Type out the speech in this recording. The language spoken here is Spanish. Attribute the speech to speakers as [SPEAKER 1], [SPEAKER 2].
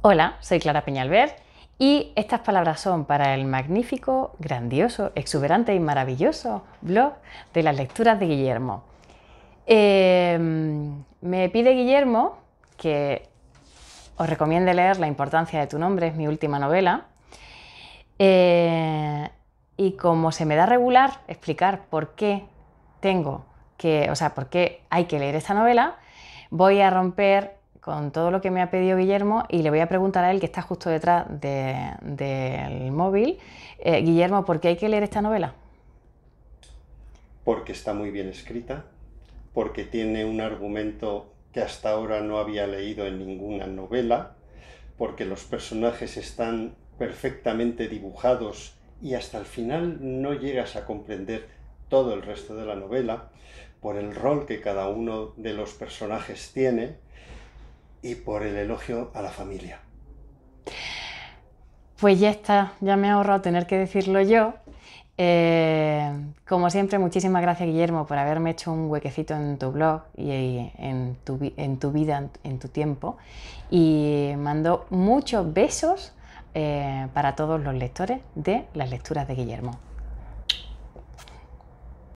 [SPEAKER 1] Hola, soy Clara Peñalver y estas palabras son para el magnífico, grandioso, exuberante y maravilloso blog de las lecturas de Guillermo. Em, me pide Guillermo que os recomiende leer La importancia de tu nombre, es mi última novela. Eh, y como se me da regular explicar por qué tengo que, o sea, por qué hay que leer esta novela, voy a romper con todo lo que me ha pedido Guillermo y le voy a preguntar a él, que está justo detrás del móvil, eh, Guillermo, ¿por qué hay que leer esta novela?
[SPEAKER 2] Porque está muy bien escrita, porque tiene un argumento que hasta ahora no había leído en ninguna novela, porque los personajes están perfectamente dibujados y hasta el final no llegas a comprender todo el resto de la novela, por el rol que cada uno de los personajes tiene, y por el elogio a la familia.
[SPEAKER 1] Pues ya está, ya me he ahorrado tener que decirlo yo. Eh, como siempre, muchísimas gracias Guillermo por haberme hecho un huequecito en tu blog y en tu, vida, en tu tiempo. Y mando muchos besos eh, para todos los lectores de las lecturas de Guillermo.